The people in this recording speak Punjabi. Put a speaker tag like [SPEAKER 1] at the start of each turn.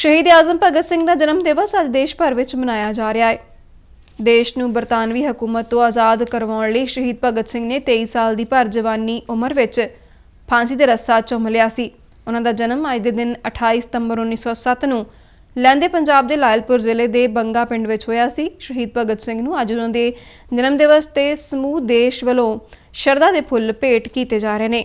[SPEAKER 1] ਸ਼ਹੀਦ ਆਜ਼ਮ ਭਗਤ ਸਿੰਘ ਦਾ ਜਨਮ ਦਿਵਸ ਅੱਜ ਦੇਸ਼ ਭਰ ਵਿੱਚ ਮਨਾਇਆ ਜਾ ਰਿਹਾ ਹੈ ਦੇਸ਼ ਨੂੰ ਬਰਤਾਨਵੀ ਹਕੂਮਤ ਤੋਂ ਆਜ਼ਾਦ ਕਰਵਾਉਣ ਲਈ ਸ਼ਹੀਦ ਭਗਤ ਸਿੰਘ ਨੇ 23 ਸਾਲ ਦੀ ਭਰ ਜਵਾਨੀ ਉਮਰ ਵਿੱਚ ਫਾਂਸੀ ਦੇ ਰੱਸਾ ਚੁੰਮ ਲਿਆ ਸੀ ਉਹਨਾਂ ਦਾ ਜਨਮ ਅੱਜ ਦੇ ਦਿਨ 28 ਸਤੰਬਰ 1907 ਨੂੰ ਲੈਂਦੇ ਪੰਜਾਬ ਦੇ ਲਾਇਲਪੁਰ ਜ਼ਿਲ੍ਹੇ ਦੇ ਬੰਗਾ ਪਿੰਡ ਵਿੱਚ ਹੋਇਆ ਸੀ ਸ਼ਹੀਦ ਭਗਤ ਸਿੰਘ ਨੂੰ ਅੱਜ ਉਹਨਾਂ ਦੇ ਜਨਮ ਦਿਵਸ ਤੇ ਸਮੂਹ ਦੇਸ਼ ਵੱਲੋਂ ਸ਼ਰਧਾ ਦੇ ਫੁੱਲ ਭੇਟ ਕੀਤੇ ਜਾ ਰਹੇ ਨੇ